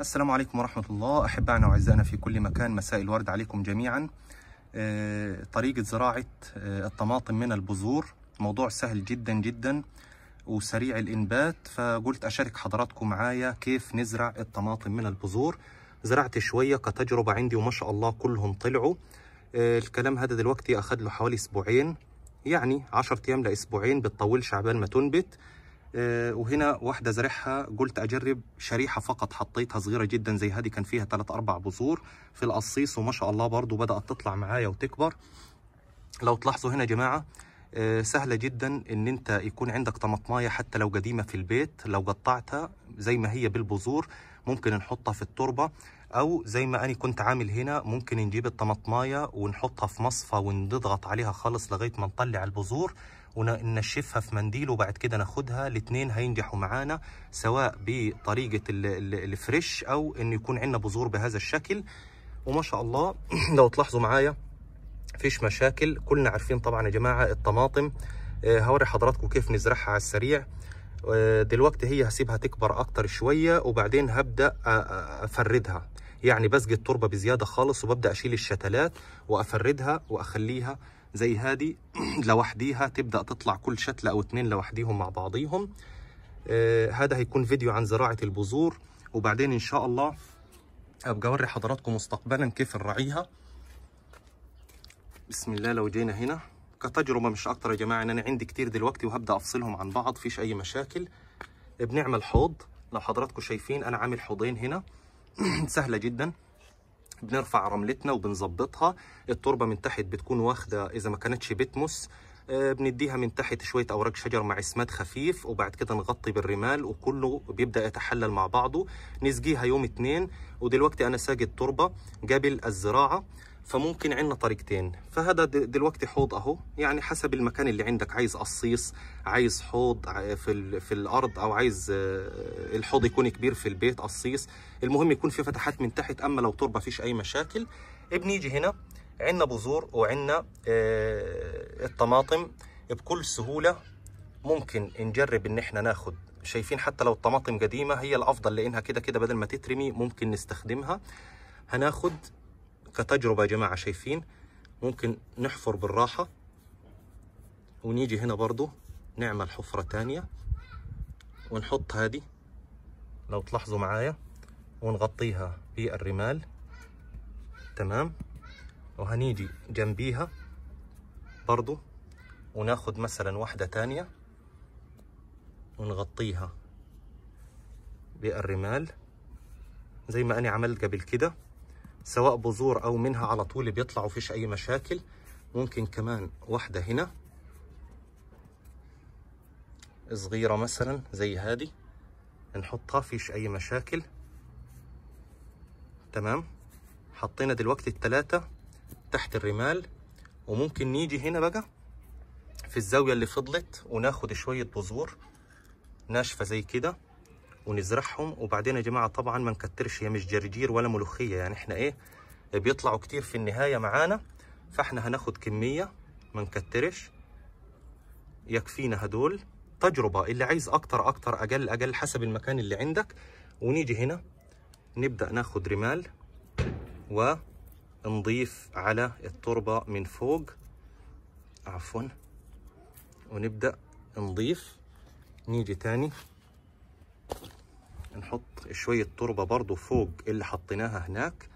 السلام عليكم ورحمة الله أحبائنا وأعزائنا في كل مكان مساء الورد عليكم جميعا آه، طريقة زراعة آه، الطماطم من البذور موضوع سهل جدا جدا وسريع الإنبات فقلت أشارك حضراتكم معايا كيف نزرع الطماطم من البذور زرعت شوية كتجربة عندي وما شاء الله كلهم طلعوا آه، الكلام هذا دلوقتي أخذ له حوالي أسبوعين يعني 10 أيام لأسبوعين بتطولش عبال ما تنبت آه، وهنا واحدة زرعها قلت أجرب شريحة فقط حطيتها صغيرة جدا زي هذه كان فيها ثلاث أربع بذور في القصيص وما شاء الله برضو بدأت تطلع معايا وتكبر لو تلاحظوا هنا يا جماعة آه، سهلة جدا ان انت يكون عندك طمطماية حتى لو قديمة في البيت لو قطعتها زي ما هي بالبذور ممكن نحطها في التربة او زي ما انا كنت عامل هنا ممكن نجيب الطمطماية ونحطها في مصفى ونضغط عليها خالص لغاية ما نطلع البذور وننشفها في منديل وبعد كده ناخدها الاثنين هينجحوا معانا سواء بطريقه الفريش او ان يكون عندنا بذور بهذا الشكل وما شاء الله لو تلاحظوا معايا فيش مشاكل كلنا عارفين طبعا يا جماعه الطماطم آه، هوري حضراتكم كيف نزرعها على السريع آه، دلوقتي هي هسيبها تكبر اكتر شويه وبعدين هبدا افردها يعني بسقي التربه بزياده خالص وببدا اشيل الشتلات وافردها واخليها زي هذه لوحديها تبدا تطلع كل شتله او اثنين لوحديهم مع بعضيهم آه هذا هيكون فيديو عن زراعه البذور وبعدين ان شاء الله ابقى اوري حضراتكم مستقبلا كيف نراعيها بسم الله لو جينا هنا كتجربه مش اكتر يا جماعه ان انا عندي كتير دلوقتي وهبدا افصلهم عن بعض فيش اي مشاكل بنعمل حوض لو حضراتكم شايفين انا عامل حوضين هنا سهله جدا بنرفع رملتنا وبنظبطها التربه من تحت بتكون واخده اذا ما كانتش بتمس آه، بنديها من تحت شويه اوراق شجر مع اسماد خفيف وبعد كده نغطي بالرمال وكله بيبدا يتحلل مع بعضه نسقيها يوم اتنين ودلوقتي انا ساجد التربه قبل الزراعه فممكن عندنا طريقتين فهذا دلوقتي حوض اهو يعني حسب المكان اللي عندك عايز قصيص عايز حوض في في الارض او عايز آه، الحوض يكون كبير في البيت قصيص المهم يكون في فتحات من تحت اما لو تربه فيش اي مشاكل بنيجي هنا عندنا بذور وعندنا آه، الطماطم بكل سهوله ممكن نجرب ان احنا ناخد شايفين حتى لو الطماطم قديمه هي الافضل لانها كده كده بدل ما تترمي ممكن نستخدمها هناخد كتجربة يا جماعة شايفين ممكن نحفر بالراحة ونيجي هنا برضو نعمل حفرة تانية ونحط هذه لو تلاحظوا معايا ونغطيها بالرمال تمام وهنيجي جنبيها برضو وناخد مثلا واحدة تانية ونغطيها بالرمال زي ما أنا عملت قبل كده سواء بذور او منها على طول بيطلع وفيش اي مشاكل ممكن كمان واحدة هنا صغيرة مثلا زي هذه نحطها فيش اي مشاكل تمام حطينا دلوقتي التلاتة تحت الرمال وممكن نيجي هنا بقى في الزاوية اللي فضلت وناخد شوية بذور ناشفة زي كده ونزرعهم وبعدين يا جماعه طبعا ما نكترش هي مش جرجير ولا ملوخيه يعني احنا ايه بيطلعوا كتير في النهايه معانا فاحنا هناخد كميه ما نكترش يكفينا هدول تجربه اللي عايز اكتر اكتر اقل اقل حسب المكان اللي عندك ونيجي هنا نبدا ناخد رمال ونضيف على التربه من فوق عفوا ونبدا نضيف نيجي تاني نحط شوية تربة برضو فوق اللي حطيناها هناك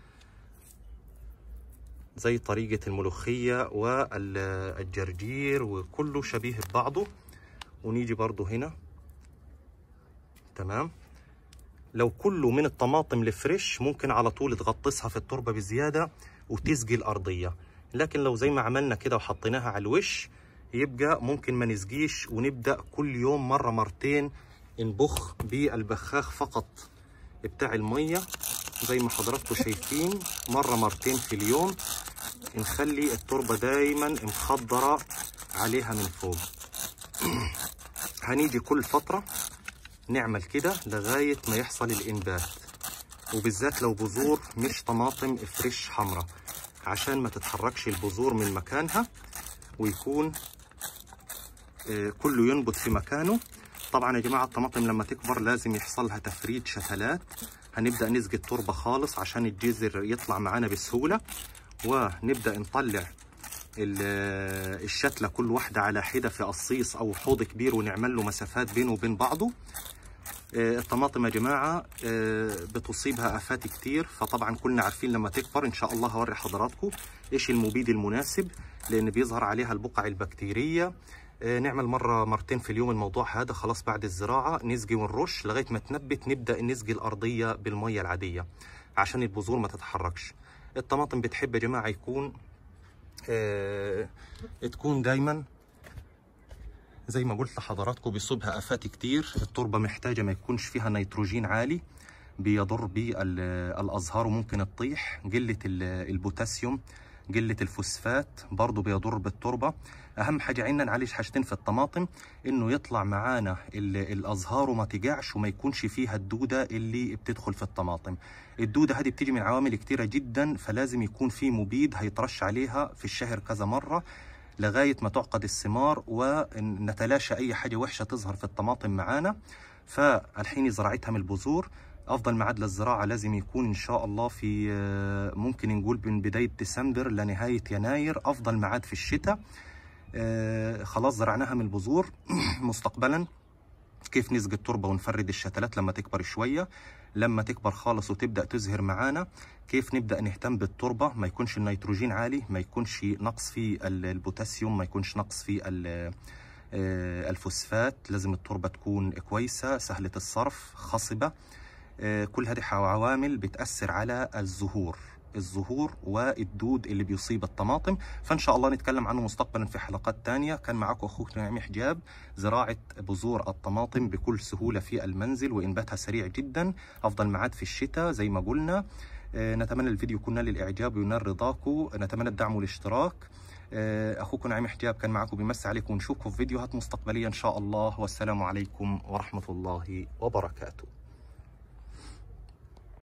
زي طريقة الملوخية والجرجير وكله شبيه ببعضه ونيجي برضو هنا تمام لو كله من الطماطم الفريش ممكن على طول تغطسها في التربة بزيادة وتسقي الأرضية لكن لو زي ما عملنا كده وحطيناها على الوش يبقى ممكن ما نسقيش ونبدأ كل يوم مرة مرتين انبخ بالبخاخ فقط بتاع الميه زي ما حضراتكم شايفين مره مرتين في اليوم نخلي التربه دايما مخضره عليها من فوق هنيجي كل فتره نعمل كده لغايه ما يحصل الانبات وبالذات لو بذور مش طماطم فريش حمراء عشان ما تتحركش البذور من مكانها ويكون آه، كله ينبت في مكانه طبعا يا جماعه الطماطم لما تكبر لازم يحصل لها تفريد شتلات هنبدا نسقي التربه خالص عشان الجزر يطلع معانا بسهوله ونبدا نطلع الشتله كل واحده على حده في قصيص او حوض كبير ونعمل له مسافات بينه وبين بعضه آه، الطماطم يا جماعه آه، بتصيبها افات كتير فطبعا كلنا عارفين لما تكبر ان شاء الله هوري حضراتكم ايش المبيد المناسب لان بيظهر عليها البقع البكتيريه آه، نعمل مره مرتين في اليوم الموضوع هذا خلاص بعد الزراعه نسقي ونرش لغايه ما تنبت نبدا نسقي الارضيه بالميه العاديه عشان البذور ما تتحركش الطماطم بتحب يا جماعه يكون آه تكون دايما زي ما قلت لحضراتكم بيصيبها افات كتير التربه محتاجه ما يكونش فيها نيتروجين عالي بيضر بالازهار وممكن تطيح قله البوتاسيوم قله الفوسفات برضه بيضر بالتربه اهم حاجه عندنا نعالج حاجتين في الطماطم انه يطلع معانا الازهار وما تقعش وما يكونش فيها الدوده اللي بتدخل في الطماطم الدوده هذه بتيجي من عوامل كتيره جدا فلازم يكون في مبيد هيترش عليها في الشهر كذا مره لغايه ما تعقد الثمار ونتلاشى اي حاجه وحشه تظهر في الطماطم معانا فالحين زراعتها من البذور افضل ميعاد للزراعه لازم يكون ان شاء الله في آه، ممكن نقول من بدايه ديسمبر لنهايه يناير افضل ميعاد في الشتاء آه، خلاص زرعناها من البذور مستقبلا كيف نسج التربه ونفرد الشتلات لما تكبر شويه لما تكبر خالص وتبدا تزهر معانا كيف نبدا نهتم بالتربه ما يكونش النيتروجين عالي ما يكونش نقص في البوتاسيوم ما يكونش نقص في آه، الفوسفات لازم التربه تكون كويسه سهله الصرف خصبه آه، كل هذه عوامل بتأثر على الزهور الزهور والدود اللي بيصيب الطماطم فان شاء الله نتكلم عنه مستقبلا في حلقات تانية كان معاكم اخوكم نعيم حجاب زراعة بذور الطماطم بكل سهولة في المنزل وانباتها سريع جدا افضل معاد في الشتاء زي ما قلنا آه، نتمنى الفيديو يكون نال الاعجاب وينال رضاكم نتمنى الدعم والاشتراك آه، اخوكم نعيم حجاب كان معاكم بمس عليكم ونشوفكم في فيديوهات مستقبليه ان شاء الله والسلام عليكم ورحمه الله وبركاته